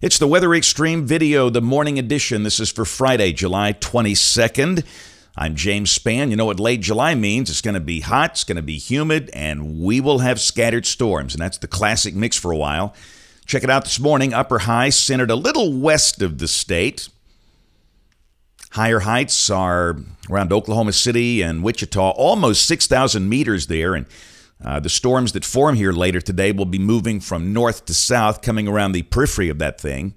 It's the Weather Extreme video, the morning edition. This is for Friday, July 22nd. I'm James Spann. You know what late July means? It's going to be hot, it's going to be humid, and we will have scattered storms. And that's the classic mix for a while. Check it out this morning. Upper high centered a little west of the state. Higher heights are around Oklahoma City and Wichita, almost 6,000 meters there. And uh, the storms that form here later today will be moving from north to south, coming around the periphery of that thing.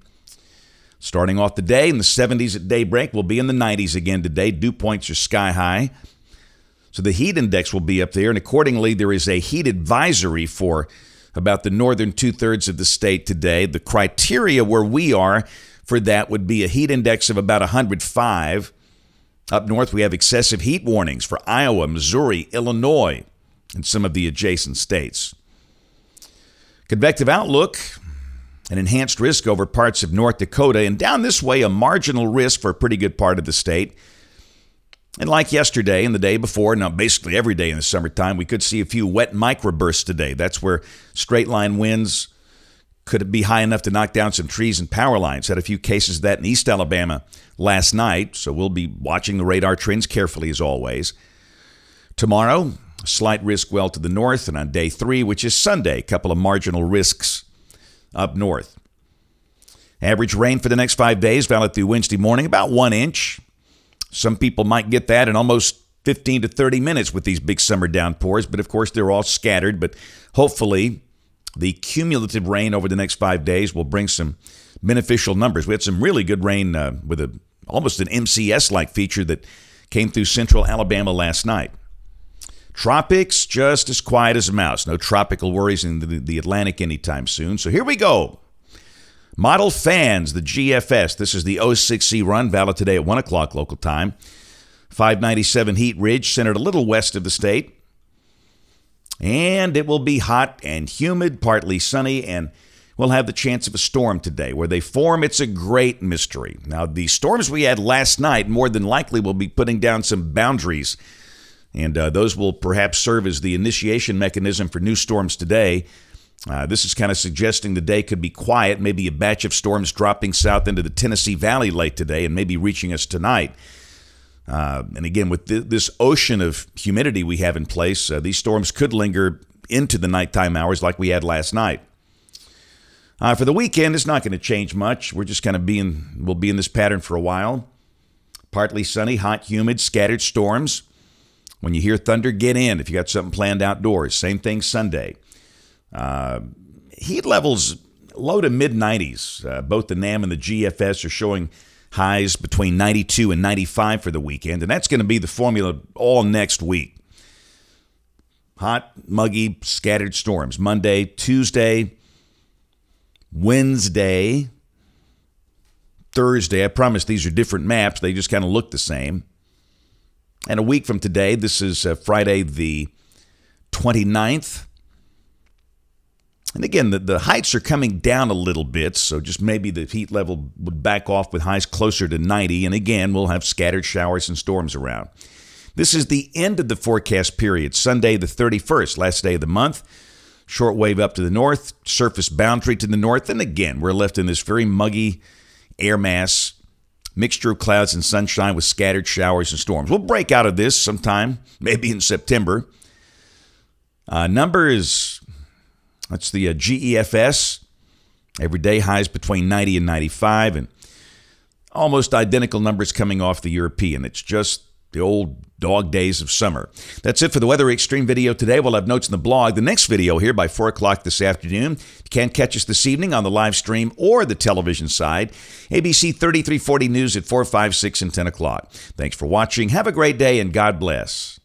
Starting off the day in the 70s at daybreak, we'll be in the 90s again today. Dew points are sky high. So the heat index will be up there, and accordingly, there is a heat advisory for about the northern two thirds of the state today. The criteria where we are for that would be a heat index of about 105. Up north, we have excessive heat warnings for Iowa, Missouri, Illinois, and some of the adjacent states. Convective outlook, an enhanced risk over parts of North Dakota, and down this way, a marginal risk for a pretty good part of the state. And like yesterday and the day before, now basically every day in the summertime, we could see a few wet microbursts today. That's where straight line winds could be high enough to knock down some trees and power lines. Had a few cases of that in East Alabama last night, so we'll be watching the radar trends carefully as always. Tomorrow, Slight risk well to the north. And on day three, which is Sunday, a couple of marginal risks up north. Average rain for the next five days, valid through Wednesday morning, about one inch. Some people might get that in almost 15 to 30 minutes with these big summer downpours, but of course they're all scattered. But hopefully, the cumulative rain over the next five days will bring some beneficial numbers. We had some really good rain uh, with a almost an MCS like feature that came through central Alabama last night. Tropics, just as quiet as a mouse. No tropical worries in the, the Atlantic anytime soon. So here we go. Model fans, the GFS. This is the 06C run, valid today at 1 o'clock local time. 597 Heat Ridge, centered a little west of the state. And it will be hot and humid, partly sunny, and we'll have the chance of a storm today. Where they form, it's a great mystery. Now, the storms we had last night more than likely will be putting down some boundaries and uh, those will perhaps serve as the initiation mechanism for new storms today. Uh, this is kind of suggesting the day could be quiet, maybe a batch of storms dropping south into the Tennessee Valley late today and maybe reaching us tonight. Uh, and again, with th- this ocean of humidity we have in place, uh, these storms could linger into the nighttime hours like we had last night. Uh, for the weekend, it's not going to change much. We're just kind of being, we'll be in this pattern for a while. Partly sunny, hot, humid, scattered storms. When you hear thunder, get in if you got something planned outdoors. Same thing Sunday. Uh, heat levels low to mid 90s. Uh, both the NAM and the GFS are showing highs between 92 and 95 for the weekend, and that's going to be the formula all next week. Hot, muggy, scattered storms. Monday, Tuesday, Wednesday, Thursday. I promise these are different maps. They just kind of look the same. And a week from today, this is uh, Friday the 29th. And again, the, the heights are coming down a little bit, so just maybe the heat level would back off with highs closer to 90. And again, we'll have scattered showers and storms around. This is the end of the forecast period, Sunday the 31st, last day of the month. Short wave up to the north, surface boundary to the north. And again, we're left in this very muggy air mass mixture of clouds and sunshine with scattered showers and storms. We'll break out of this sometime, maybe in September. Uh, number is that's the uh, GEFS. Everyday highs between 90 and 95, and almost identical numbers coming off the European. It's just the old dog days of summer. That's it for the Weather Extreme video today. We'll have notes in the blog. The next video here by 4 o'clock this afternoon. You can catch us this evening on the live stream or the television side. ABC 3340 News at 4, 5, 6, and 10 o'clock. Thanks for watching. Have a great day and God bless.